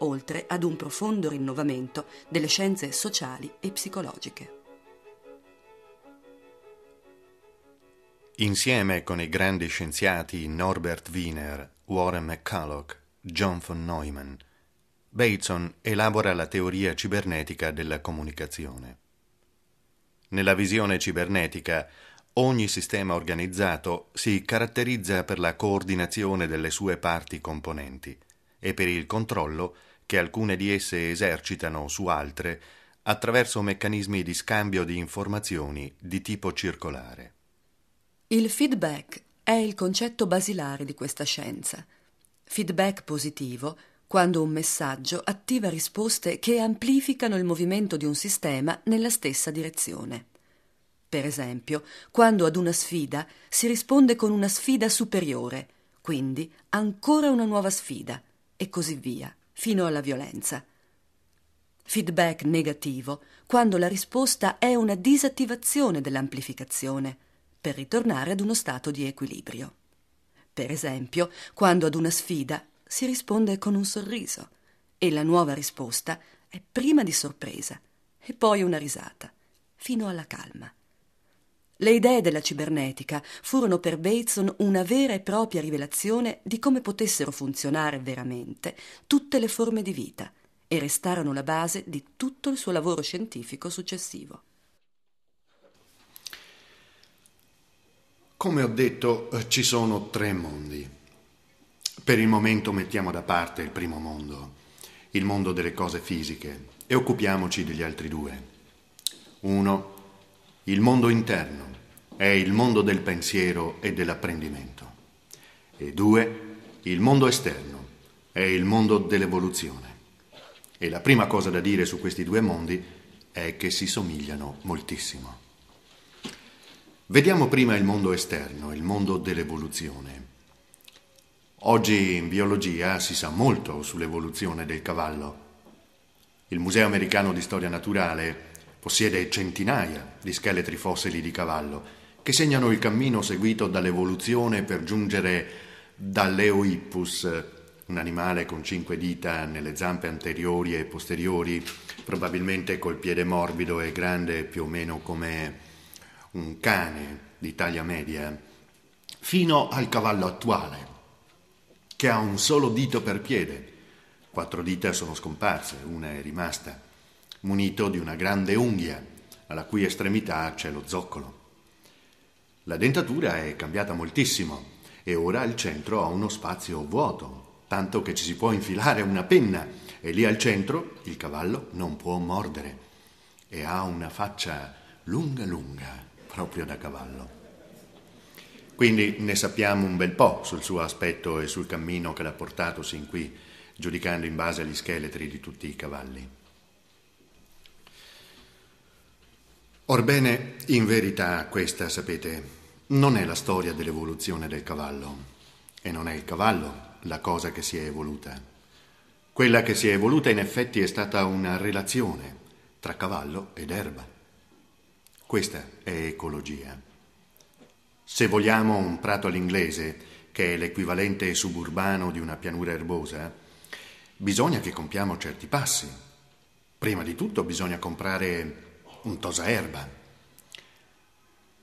oltre ad un profondo rinnovamento delle scienze sociali e psicologiche. Insieme con i grandi scienziati Norbert Wiener, Warren McCulloch, John von Neumann, Bateson elabora la teoria cibernetica della comunicazione. Nella visione cibernetica, ogni sistema organizzato si caratterizza per la coordinazione delle sue parti componenti, e per il controllo che alcune di esse esercitano su altre attraverso meccanismi di scambio di informazioni di tipo circolare. Il feedback è il concetto basilare di questa scienza. Feedback positivo quando un messaggio attiva risposte che amplificano il movimento di un sistema nella stessa direzione. Per esempio, quando ad una sfida si risponde con una sfida superiore, quindi ancora una nuova sfida, e così via, fino alla violenza. Feedback negativo quando la risposta è una disattivazione dell'amplificazione per ritornare ad uno stato di equilibrio. Per esempio, quando ad una sfida si risponde con un sorriso e la nuova risposta è prima di sorpresa e poi una risata, fino alla calma. Le idee della cibernetica furono per Bateson una vera e propria rivelazione di come potessero funzionare veramente tutte le forme di vita e restarono la base di tutto il suo lavoro scientifico successivo. Come ho detto, eh, ci sono tre mondi. Per il momento mettiamo da parte il primo mondo, il mondo delle cose fisiche, e occupiamoci degli altri due. Uno il mondo interno è il mondo del pensiero e dell'apprendimento. E due, il mondo esterno è il mondo dell'evoluzione. E la prima cosa da dire su questi due mondi è che si somigliano moltissimo. Vediamo prima il mondo esterno, il mondo dell'evoluzione. Oggi in biologia si sa molto sull'evoluzione del cavallo. Il Museo americano di storia naturale possiede centinaia di scheletri fossili di cavallo che segnano il cammino seguito dall'evoluzione per giungere dall'Eoippus, un animale con cinque dita nelle zampe anteriori e posteriori, probabilmente col piede morbido e grande più o meno come un cane di taglia media, fino al cavallo attuale, che ha un solo dito per piede. Quattro dita sono scomparse, una è rimasta munito di una grande unghia, alla cui estremità c'è lo zoccolo. La dentatura è cambiata moltissimo e ora al centro ha uno spazio vuoto, tanto che ci si può infilare una penna e lì al centro il cavallo non può mordere e ha una faccia lunga lunga, proprio da cavallo. Quindi ne sappiamo un bel po' sul suo aspetto e sul cammino che l'ha portato sin qui, giudicando in base agli scheletri di tutti i cavalli. Orbene, in verità questa, sapete, non è la storia dell'evoluzione del cavallo. E non è il cavallo la cosa che si è evoluta. Quella che si è evoluta in effetti è stata una relazione tra cavallo ed erba. Questa è ecologia. Se vogliamo un prato all'inglese, che è l'equivalente suburbano di una pianura erbosa, bisogna che compiamo certi passi. Prima di tutto bisogna comprare un tosaerba,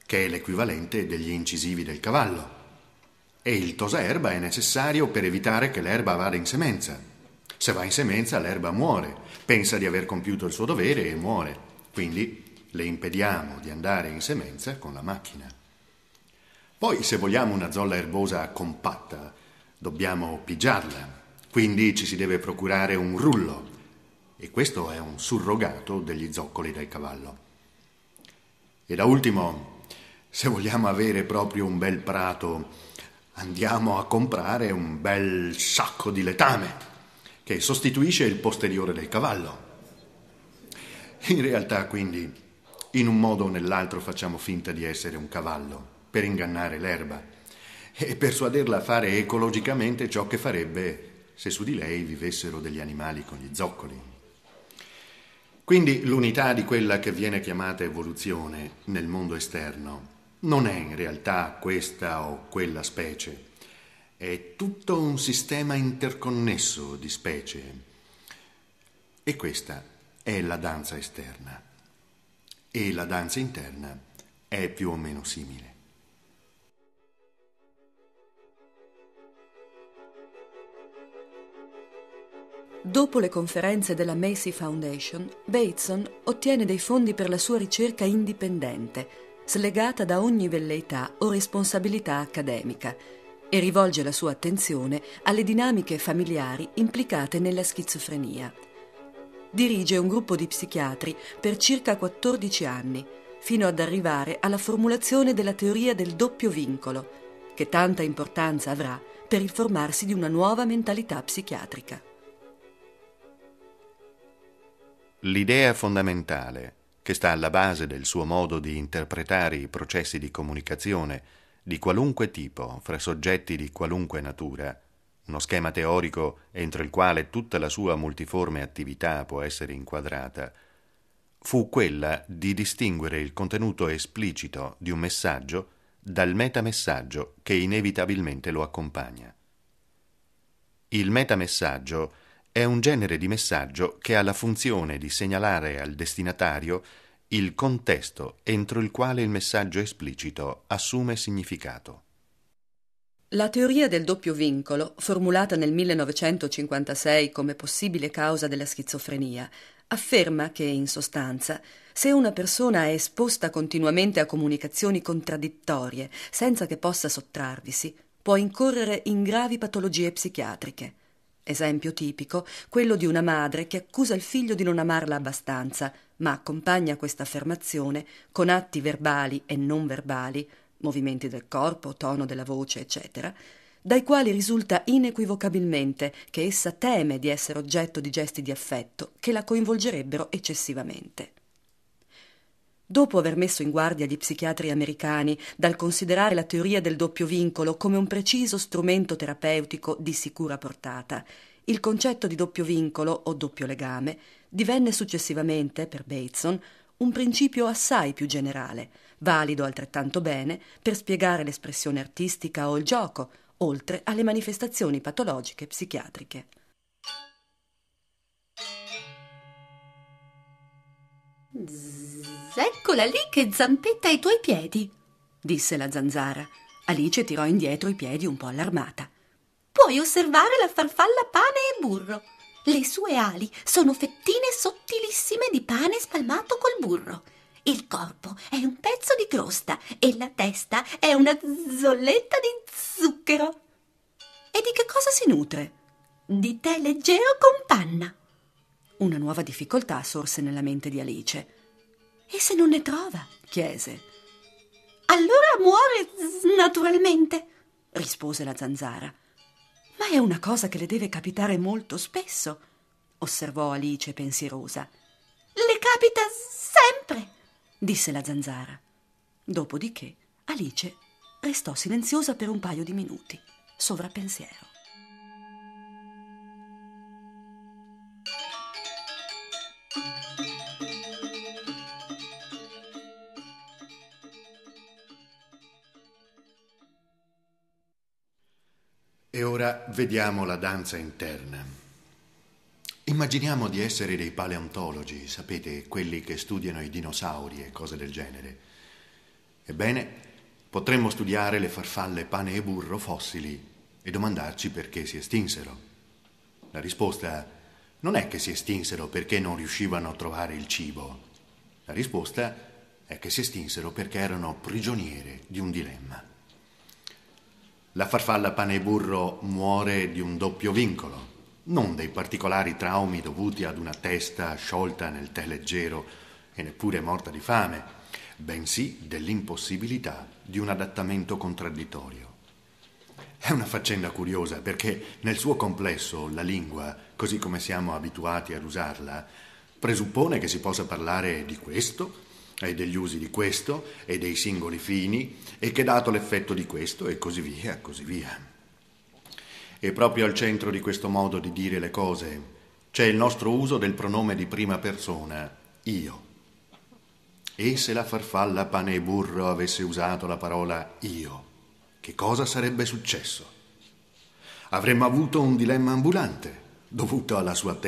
che è l'equivalente degli incisivi del cavallo. E il tosaerba è necessario per evitare che l'erba vada in semenza. Se va in semenza l'erba muore, pensa di aver compiuto il suo dovere e muore. Quindi le impediamo di andare in semenza con la macchina. Poi se vogliamo una zolla erbosa compatta, dobbiamo pigiarla. Quindi ci si deve procurare un rullo e questo è un surrogato degli zoccoli del cavallo. E da ultimo, se vogliamo avere proprio un bel prato, andiamo a comprare un bel sacco di letame che sostituisce il posteriore del cavallo. In realtà, quindi, in un modo o nell'altro facciamo finta di essere un cavallo per ingannare l'erba e persuaderla a fare ecologicamente ciò che farebbe se su di lei vivessero degli animali con gli zoccoli. Quindi l'unità di quella che viene chiamata evoluzione nel mondo esterno non è in realtà questa o quella specie, è tutto un sistema interconnesso di specie. E questa è la danza esterna. E la danza interna è più o meno simile. Dopo le conferenze della Macy Foundation, Bateson ottiene dei fondi per la sua ricerca indipendente, slegata da ogni velleità o responsabilità accademica, e rivolge la sua attenzione alle dinamiche familiari implicate nella schizofrenia. Dirige un gruppo di psichiatri per circa 14 anni, fino ad arrivare alla formulazione della teoria del doppio vincolo, che tanta importanza avrà per il formarsi di una nuova mentalità psichiatrica. L'idea fondamentale, che sta alla base del suo modo di interpretare i processi di comunicazione di qualunque tipo fra soggetti di qualunque natura, uno schema teorico entro il quale tutta la sua multiforme attività può essere inquadrata, fu quella di distinguere il contenuto esplicito di un messaggio dal metamessaggio che inevitabilmente lo accompagna. Il metamessaggio è un genere di messaggio che ha la funzione di segnalare al destinatario il contesto entro il quale il messaggio esplicito assume significato. La teoria del doppio vincolo, formulata nel 1956 come possibile causa della schizofrenia, afferma che, in sostanza, se una persona è esposta continuamente a comunicazioni contraddittorie, senza che possa sottrarvisi, può incorrere in gravi patologie psichiatriche. Esempio tipico, quello di una madre che accusa il figlio di non amarla abbastanza, ma accompagna questa affermazione con atti verbali e non verbali, movimenti del corpo, tono della voce, eccetera, dai quali risulta inequivocabilmente che essa teme di essere oggetto di gesti di affetto che la coinvolgerebbero eccessivamente dopo aver messo in guardia gli psichiatri americani dal considerare la teoria del doppio vincolo come un preciso strumento terapeutico di sicura portata, il concetto di doppio vincolo o doppio legame divenne successivamente, per Bateson, un principio assai più generale, valido altrettanto bene per spiegare l'espressione artistica o il gioco, oltre alle manifestazioni patologiche psichiatriche. Zzz, eccola lì che zampetta ai tuoi piedi, disse la zanzara. Alice tirò indietro i piedi un po' allarmata. Puoi osservare la farfalla pane e burro. Le sue ali sono fettine sottilissime di pane spalmato col burro. Il corpo è un pezzo di crosta e la testa è una zolletta di zucchero. E di che cosa si nutre? Di tè leggero con panna. Una nuova difficoltà sorse nella mente di Alice. E se non ne trova? chiese. Allora muore naturalmente, rispose la zanzara. Ma è una cosa che le deve capitare molto spesso, osservò Alice pensierosa. Le capita sempre, disse la zanzara. Dopodiché Alice restò silenziosa per un paio di minuti, sovrappensiero. Ora vediamo la danza interna. Immaginiamo di essere dei paleontologi, sapete, quelli che studiano i dinosauri e cose del genere. Ebbene, potremmo studiare le farfalle pane e burro fossili e domandarci perché si estinsero. La risposta non è che si estinsero perché non riuscivano a trovare il cibo. La risposta è che si estinsero perché erano prigioniere di un dilemma. La farfalla pane e burro muore di un doppio vincolo, non dei particolari traumi dovuti ad una testa sciolta nel tè leggero e neppure morta di fame, bensì dell'impossibilità di un adattamento contraddittorio. È una faccenda curiosa perché nel suo complesso la lingua, così come siamo abituati ad usarla, presuppone che si possa parlare di questo e degli usi di questo e dei singoli fini e che dato l'effetto di questo e così via, così via. E proprio al centro di questo modo di dire le cose c'è il nostro uso del pronome di prima persona, io. E se la farfalla pane e burro avesse usato la parola io, che cosa sarebbe successo? Avremmo avuto un dilemma ambulante dovuto alla sua testa.